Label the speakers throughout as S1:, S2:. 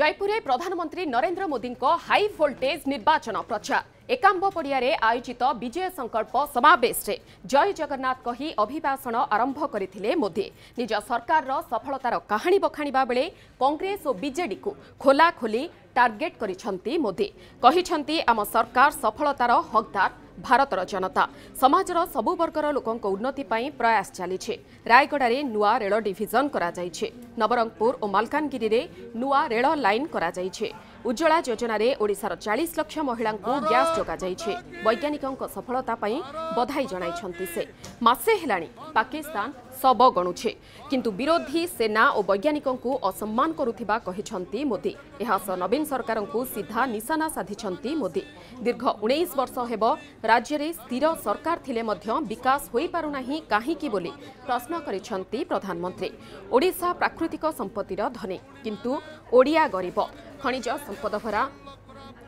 S1: प्रधानमंत्री नरेंद्र मोदी को high voltage निर्वाचन प्रचार एकम्ब परियर आयोजित विजय संकल्प जय जगन्नाथ जयजगन्नाथको अभिभाषण आरंभ आरम्भ मोदी निज सरकार र सफलतार कहाँ बखाणि बेला कङ्ग्रेस विजेडि खोलाखोली टर्गेट गरिदी आम सरकार सफलतार हकदार ଭାରତର ଜନତା ସମାଜର ସବୁ ବର୍ଗର ଲୋକଙ୍କ ଉନ୍ନତି ପାଇଁ ପ୍ରୟାସ ଚାଲିଛି ରାୟଗଡ଼ାରେ ନୂଆ ରେଳ ଡିଭିଜନ କରାଯାଇଛି ନବରଙ୍ଗପୁର ଓ ମାଲକାନଗିରିରେ ନୂଆ ରେଳ ଲାଇନ କରାଯାଇଛି ଉଜ୍ଜଳା ଯୋଜନାରେ ଓଡ଼ିଶାର ଚାଳିଶ ଲକ୍ଷ ମହିଳାଙ୍କୁ ଗ୍ୟାସ୍ ଯୋଗାଯାଇଛି ବୈଜ୍ଞାନିକଙ୍କ ସଫଳତା ପାଇଁ ବଧାଇ ଜଣାଇଛନ୍ତି ସେ ମାସେ ହେଲାଣି ପାକିସ୍ତାନ ଶବ ଗଣୁଛି କିନ୍ତୁ ବିରୋଧୀ ସେନା ଓ ବୈଜ୍ଞାନିକଙ୍କୁ ଅସମ୍ମାନ କରୁଥିବା କହିଛନ୍ତି ମୋଦି ଏହା ସହ ନବୀନ ସରକାରଙ୍କୁ ସିଧା ନିଶାନା ସାଧିଛନ୍ତି ମୋଦି ଦୀର୍ଘ ଉଣେଇଶ ବର୍ଷ ହେବ ରାଜ୍ୟରେ ସ୍ଥିର ସରକାର ଥିଲେ ମଧ୍ୟ ବିକାଶ ହୋଇପାରୁନାହିଁ କାହିଁକି ବୋଲି ପ୍ରଶ୍ନ କରିଛନ୍ତି ପ୍ରଧାନମନ୍ତ୍ରୀ ଓଡ଼ିଶା ପ୍ରାକୃତିକ ସମ୍ପତ୍ତିର ଧନୀ କିନ୍ତୁ ଓଡ଼ିଆ ଗରିବ খনিজ সম্পদ ভরা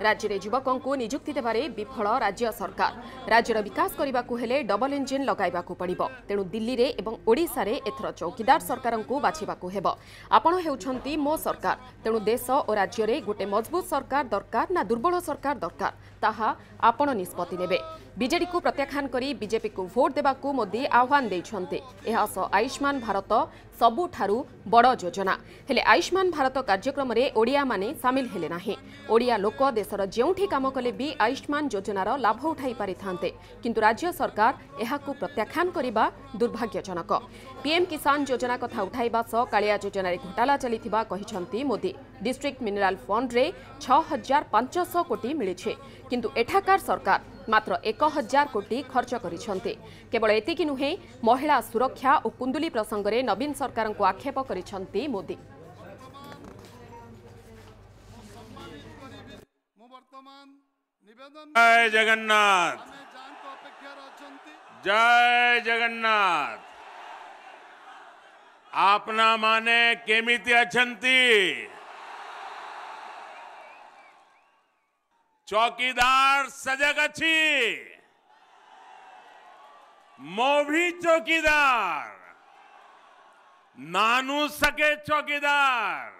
S1: রাজ্যের যুবক নিযুক্তি দেবার বিফল রাজ্য সরকার রাজ্যের বিকাশ করা হলে ডবল ইঞ্জিন লগাইবা পড়ব তেণু দিল্লীরে এবং ওড়শার এথর চৌকিদার সরকার বাছবা হব আপনার হচ্ছেন মো সরকার তেণু দেশ ও রাজ্যের গোটে মজবুত সরকার দরকার না দুর্বল সরকার দরকার তাহা আপন নিষ্পতি নেবে ବିଜେଡିକୁ ପ୍ରତ୍ୟାଖ୍ୟାନ କରି ବିଜେପିକୁ ଭୋଟ୍ ଦେବାକୁ ମୋଦି ଆହ୍ୱାନ ଦେଇଛନ୍ତି ଏହା ସହ ଆୟୁଷ୍ମାନ ଭାରତ ସବୁଠାରୁ ବଡ଼ ଯୋଜନା ହେଲେ ଆୟୁଷ୍ମାନ ଭାରତ କାର୍ଯ୍ୟକ୍ରମରେ ଓଡ଼ିଆମାନେ ସାମିଲ ହେଲେ ନାହିଁ ଓଡ଼ିଆ ଲୋକ ଦେଶର ଯେଉଁଠି କାମ କଲେ ବି ଆୟୁଷ୍ମାନ ଯୋଜନାର ଲାଭ ଉଠାଇ ପାରିଥାନ୍ତେ କିନ୍ତୁ ରାଜ୍ୟ ସରକାର ଏହାକୁ ପ୍ରତ୍ୟାଖ୍ୟାନ କରିବା ଦୁର୍ଭାଗ୍ୟଜନକ ପିଏମ୍ କିଷାନ ଯୋଜନା କଥା ଉଠାଇବା ସହ କାଳିଆ ଯୋଜନାରେ ଘୋଟାଲା ଚାଲିଥିବା କହିଛନ୍ତି ମୋଦି ଡିଷ୍ଟ୍ରିକ୍ଟ ମିନେରାଲ ଫଣ୍ଡରେ ଛଅ ହଜାର ପାଞ୍ଚଶହ କୋଟି ମିଳିଛି କିନ୍ତୁ ଏଠାକାର ସରକାର मात्र एक हजार कोटी खर्च करवल एत नुहे महिला सुरक्षा और कुंदुली प्रसंग में नवीन सरकार को आक्षेप कर मोदी
S2: जय जगन्नाथ जय आपना माने केमिति अच्छंती चौकीदार सजग अच्छी मोभी चौकीदार नानू सके चौकीदार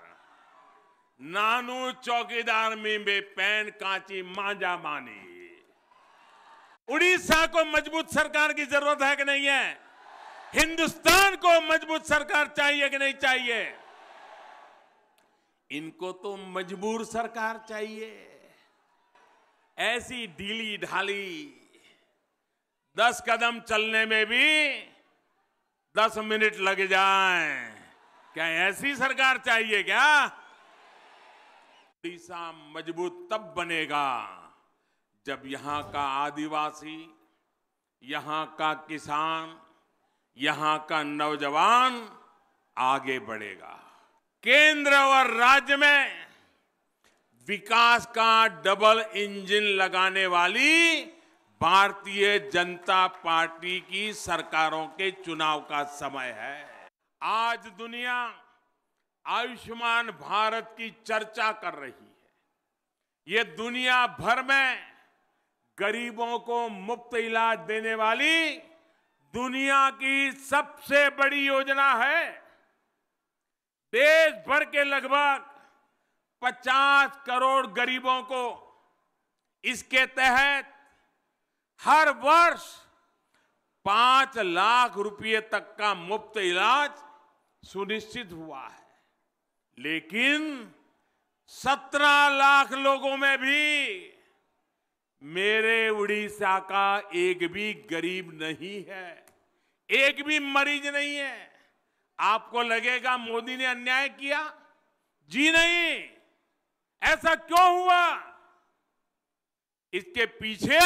S2: नानू चौकीदार में बे पैन कांची मांजा मानी उड़ीसा को मजबूत सरकार की जरूरत है कि नहीं है हिंदुस्तान को मजबूत सरकार चाहिए कि नहीं चाहिए इनको तो मजबूर सरकार चाहिए ऐसी ढीली ढाली दस कदम चलने में भी दस मिनट लग जाए क्या ऐसी सरकार चाहिए क्या दिशा मजबूत तब बनेगा जब यहाँ का आदिवासी यहां का किसान यहाँ का नौजवान आगे बढ़ेगा केंद्र और राज्य में विकास का डबल इंजन लगाने वाली भारतीय जनता पार्टी की सरकारों के चुनाव का समय है आज दुनिया आयुष्मान भारत की चर्चा कर रही है ये दुनिया भर में गरीबों को मुफ्त इलाज देने वाली दुनिया की सबसे बड़ी योजना है देश भर के लगभग 50 करोड़ गरीबों को इसके तहत हर वर्ष पांच लाख रुपए तक का मुफ्त इलाज सुनिश्चित हुआ है लेकिन सत्रह लाख लोगों में भी मेरे उड़ीसा का एक भी गरीब नहीं है एक भी मरीज नहीं है आपको लगेगा मोदी ने अन्याय किया जी नहीं ऐसा क्यों हुआ इसके पीछे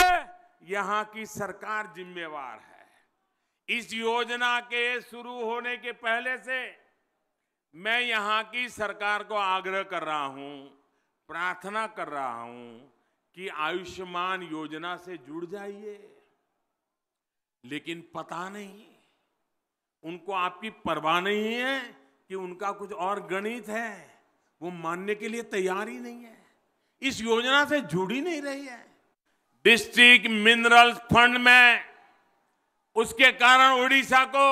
S2: यहां की सरकार जिम्मेवार है इस योजना के शुरू होने के पहले से मैं यहां की सरकार को आग्रह कर रहा हूं प्रार्थना कर रहा हूं कि आयुष्मान योजना से जुड़ जाइए लेकिन पता नहीं उनको आपकी परवाह नहीं है कि उनका कुछ और गणित है वो मानने के लिए तैयार ही नहीं है इस योजना से जुड़ी नहीं रही है डिस्ट्रिक्ट मिनरल फंड में उसके कारण उड़ीसा को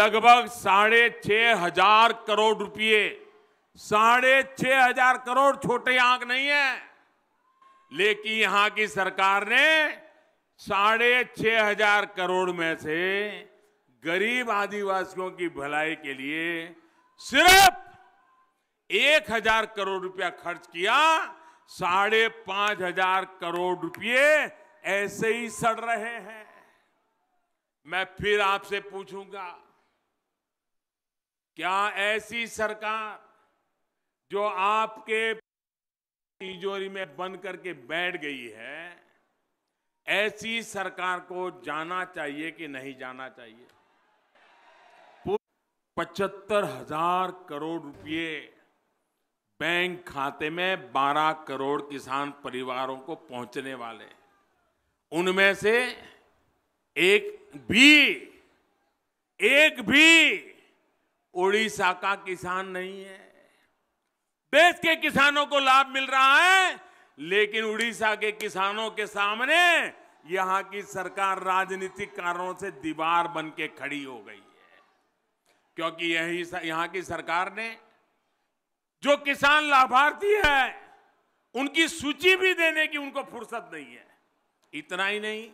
S2: लगभग साढ़े छह हजार करोड़ रुपए साढ़े छह हजार करोड़ छोटे आंक नहीं है लेकिन यहां की सरकार ने साढ़े छह हजार करोड़ में से गरीब आदिवासियों की भलाई के लिए सिर्फ एक हजार करोड़ रुपया खर्च किया साढ़े पांच हजार करोड़ रुपये ऐसे ही सड़ रहे हैं मैं फिर आपसे पूछूंगा क्या ऐसी सरकार जो आपके तिजोरी में बंद करके बैठ गई है ऐसी सरकार को जाना चाहिए कि नहीं जाना चाहिए पचहत्तर हजार करोड़ रुपये बैंक खाते में 12 करोड़ किसान परिवारों को पहुंचने वाले उनमें से एक भी एक भी ओडिशा का किसान नहीं है देश के किसानों को लाभ मिल रहा है लेकिन उड़ीसा के किसानों के सामने यहां की सरकार राजनीतिक कारणों से दीवार बन के खड़ी हो गई है क्योंकि यही यहां की सरकार ने जो किसान लाभार्थी है उनकी सूची भी देने की उनको फुर्सत नहीं है इतना ही नहीं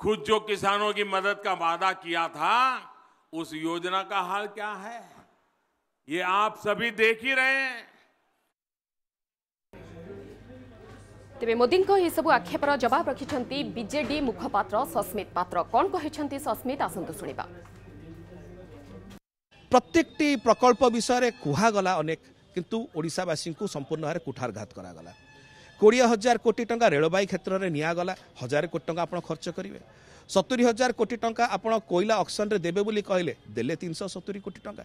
S2: खुद जो किसानों की मदद का वादा किया था उस योजना का हाल क्या है ये आप सभी देख ही रहे हैं
S1: तेरे मोदी को ये सब आक्षेपर जवाब रखिंट बीजेडी मुखपात्र सस्मित पात्र कौन कहते सस्मित आसतु शुणा
S3: प्रत्येक प्रकल्प विषय कहगला अनेक କିନ୍ତୁ ଓଡ଼ିଶାବାସୀଙ୍କୁ ସମ୍ପୂର୍ଣ୍ଣ ଭାବରେ କୁଠାରଘାତ କରାଗଲା କୋଡ଼ିଏ ହଜାର କୋଟି ଟଙ୍କା ରେଳବାଇ କ୍ଷେତ୍ରରେ ନିଆଗଲା ହଜାର କୋଟି ଟଙ୍କା ଆପଣ ଖର୍ଚ୍ଚ କରିବେ ସତୁରି ହଜାର କୋଟି ଟଙ୍କା ଆପଣ କୋଇଲା ଅକ୍ସନରେ ଦେବେ ବୋଲି କହିଲେ ଦେଲେ ତିନିଶହ ସତୁରି କୋଟି ଟଙ୍କା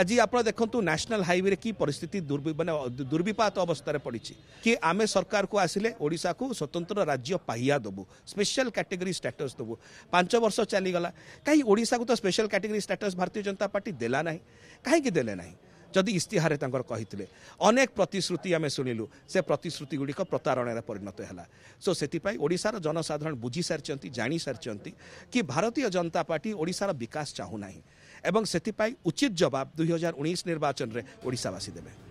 S3: ଆଜି ଆପଣ ଦେଖନ୍ତୁ ନ୍ୟାସନାଲ୍ ହାଇୱେରେ କି ପରିସ୍ଥିତି ମାନେ ଦୁର୍ବିପାତ ଅବସ୍ଥାରେ ପଡ଼ିଛି କି ଆମେ ସରକାରକୁ ଆସିଲେ ଓଡ଼ିଶାକୁ ସ୍ୱତନ୍ତ୍ର ରାଜ୍ୟ ପାହ୍ୟା ଦେବୁ ସ୍ପେଶାଲ କାଟେଗୋରୀ ଷ୍ଟାଟସ୍ ଦେବୁ ପାଞ୍ଚ ବର୍ଷ ଚାଲିଗଲା କାହିଁ ଓଡ଼ିଶାକୁ ତ ସ୍ପେଶାଲ କାଟେଗୋରୀ ଷ୍ଟାଟସ୍ ଭାରତୀୟ ଜନତା ପାର୍ଟି ଦେଲା ନାହିଁ କାହିଁକି ଦେଲେ ନାହିଁ ଯଦି ଇସ୍ତିହାରରେ ତାଙ୍କର କହିଥିଲେ ଅନେକ ପ୍ରତିଶ୍ରୁତି ଆମେ ଶୁଣିଲୁ ସେ ପ୍ରତିଶ୍ରୁତି ଗୁଡ଼ିକ ପ୍ରତାରଣାରେ ପରିଣତ ହେଲା ସୋ ସେଥିପାଇଁ ଓଡ଼ିଶାର ଜନସାଧାରଣ ବୁଝିସାରିଛନ୍ତି ଜାଣିସାରିଛନ୍ତି କି ଭାରତୀୟ ଜନତା ପାର୍ଟି ଓଡ଼ିଶାର ବିକାଶ ଚାହୁଁନାହିଁ ଏବଂ ସେଥିପାଇଁ ଉଚିତ ଜବାବ ଦୁଇହଜାର ଉଣେଇଶ ନିର୍ବାଚନରେ ଓଡ଼ିଶାବାସୀ ଦେବେ